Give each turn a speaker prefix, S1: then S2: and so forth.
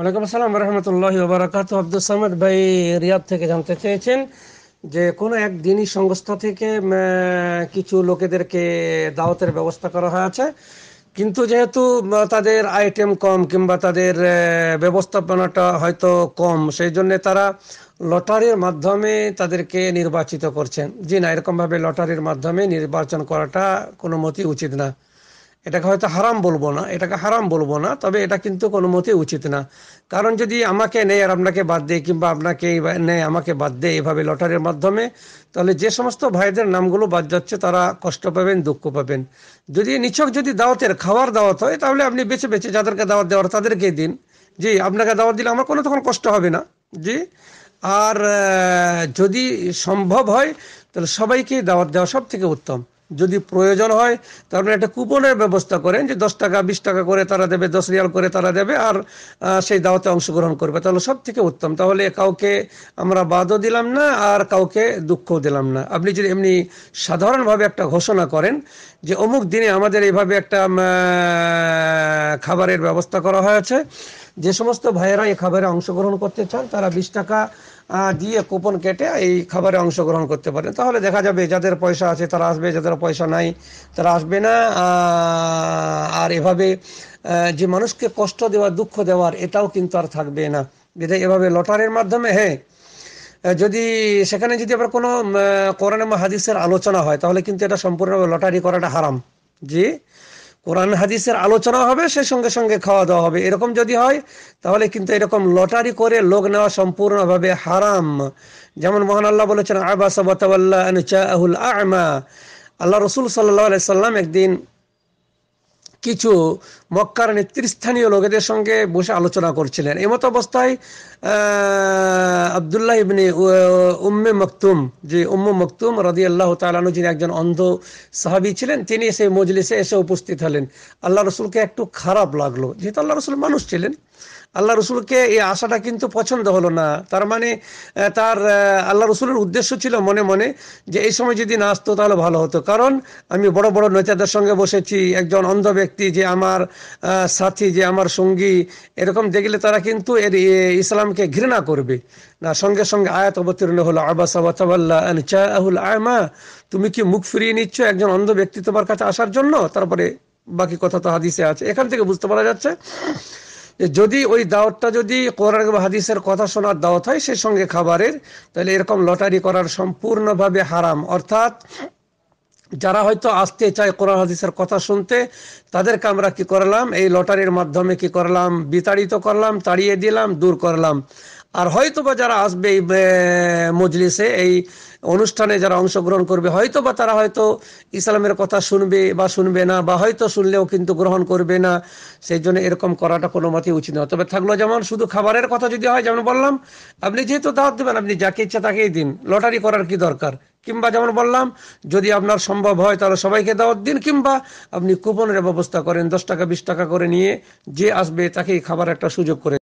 S1: ওয়ালাইকুম আসসালাম রহমতুল্লাহ বারাকাত আব্দুল সামাদ ভাই রিয়াদ থেকে জানতে চেয়েছেন যে কোনো এক দিনই সংস্থা থেকে কিছু লোকেদেরকে দাওয়াতের ব্যবস্থা করা হয়েছে কিন্তু যেহেতু তাদের আইটেম কম কিংবা তাদের ব্যবস্থাপনাটা হয়তো কম সেই জন্য তারা লটারির মাধ্যমে তাদেরকে নির্বাচিত করছেন জি না এরকমভাবে লটারির মাধ্যমে নির্বাচন করাটা কোনো মতেই উচিত না এটাকে হয়তো হারাম বলবো না এটাকে হারাম বলবো না তবে এটা কিন্তু কোনো মতেই উচিত না কারণ যদি আমাকে নেয় আর আপনাকে বাদ দেয় কিংবা আপনাকে নেয় আমাকে বাদ দেয় এভাবে লটারির মাধ্যমে তাহলে যে সমস্ত ভাইদের নামগুলো বাদ যাচ্ছে তারা কষ্ট পাবেন দুঃখ পাবেন যদি নিছক যদি দাওয়াতের খাওয়ার দাওয়াত হয় তাহলে আপনি বেছে বেছে যাদেরকে দাওয়াত দেওয়ার তাদেরকে দিন জি আপনাকে দাওয়াত দিলে আমার কোনো তখন কষ্ট হবে না জি আর যদি সম্ভব হয় তাহলে সবাইকে দাওয়াত দেওয়া সব থেকে উত্তম যদি প্রয়োজন হয় তাহলে একটা কুপনের ব্যবস্থা করেন যে দশ টাকা বিশ টাকা করে তারা দেবে দশ রিয়াল করে তারা দেবে আর সেই দাওয়াতে অংশগ্রহণ করবে তাহলে সব থেকে উত্তম তাহলে কাউকে আমরা বাদও দিলাম না আর কাউকে দুঃখও দিলাম না আপনি যদি এমনি সাধারণভাবে একটা ঘোষণা করেন যে অমুক দিনে আমাদের এইভাবে একটা খাবারের ব্যবস্থা করা হয়েছে যে সমস্ত ভাইয়েরা এই খাবারে অংশগ্রহণ করতে চান তারা বিশ টাকা দিয়ে কুপন কেটে এই খাবারে অংশগ্রহণ করতে পারেন তাহলে দেখা যাবে যাদের পয়সা আছে তারা আসবে যাদের পয়সা নাই তারা আসবে না আর এভাবে যে মানুষকে কষ্ট দেওয়া দুঃখ দেওয়ার এটাও কিন্তু আর থাকবে না বিধায় এভাবে লটারির মাধ্যমে হ্যাঁ যদি সেখানে যদি আবার কোনো কোরআন হাদিসের আলোচনা হয় তাহলে কিন্তু এটা সম্পূর্ণভাবে লটারি করাটা হারাম যে কোরআন হাদিসের আলোচনা হবে সে সঙ্গে সঙ্গে খাওয়া দাওয়া হবে এরকম যদি হয় তাহলে কিন্তু এরকম লটারি করে লোক নেওয়া সম্পূর্ণভাবে হারাম যেমন মহান আল্লাহ বলেছেন আবাস আল্লাহ রসুল সাল্লাহ সাল্লাম একদিন কিছু মক্কার নেতৃস্থানীয় লোকেদের সঙ্গে বসে আলোচনা করছিলেন এমত অবস্থায় আবদুল্লাহ ইবনে উম্মে মকতুম যে উম্ম মকতুম রাজি আল্লাহ তালু যিনি একজন অন্ধ সাহাবি ছিলেন তিনি সেই মজলিসে এসে উপস্থিত হলেন আল্লাহ রসুলকে একটু খারাপ লাগলো যেহেতু আল্লাহ রসুল মানুষ ছিলেন আল্লাহ রসুলকে এই আশাটা কিন্তু পছন্দ হলো না তার মানে তার আল্লাহ রসুলের উদ্দেশ্য ছিল মনে মনে যে এই সময় যদি না আসতো তাহলে ভালো হতো কারণ আমি বড় বড় নেতাদের সঙ্গে বসেছি একজন অন্ধ ব্যক্তি যে আমার সাথী যে আমার সঙ্গী এরকম দেখলে তারা কিন্তু এর ইসলামকে ঘৃণা করবে না সঙ্গে সঙ্গে আয়াত অবতীর্ণ হলো আবাসাবাতাহুল আয়মা তুমি কি মুখ ফিরিয়ে নিচ্ছ একজন অন্ধ ব্যক্তি তোমার কাছে আসার জন্য তারপরে বাকি কথা তো হাদিসে আছে এখান থেকে বুঝতে পারা যাচ্ছে যদি ওই দাওয়াতটা যদি কোরআন বা হাদিসের কথা শোনার দাওয়াত হয় সেই সঙ্গে খাবারের তাহলে এরকম লটারি করার সম্পূর্ণভাবে হারাম অর্থাৎ যারা হয়তো আসতে চায় কোরআন হাদিসের কথা শুনতে তাদেরকে আমরা কি করলাম এই লটারির মাধ্যমে কি করলাম বিতাড়িত করলাম তাড়িয়ে দিলাম দূর করলাম আর হয়তো বা যারা আসবে এই মজলিসে এই অনুষ্ঠানে যারা অংশগ্রহণ করবে হয়তো বা তারা হয়তো ইসলামের কথা শুনবে বা শুনবে না বা হয়তো শুনলেও কিন্তু গ্রহণ করবে না সেই জন্য এরকম করাটা কোনো মতেই উচিত না তবে থাকলো যেমন শুধু খাবারের কথা যদি হয় যেমন বললাম আপনি যেহেতু দাওয়াত দেবেন আপনি যাকে ইচ্ছা তাকেই দিন লটারি করার কি দরকার কিংবা যেমন বললাম যদি আপনার সম্ভব হয় তাহলে সবাইকে দাওয়াত দিন কিংবা আপনি কুপনের ব্যবস্থা করেন দশ টাকা বিশ টাকা করে নিয়ে যে আসবে তাকেই খাবার একটা সুযোগ করে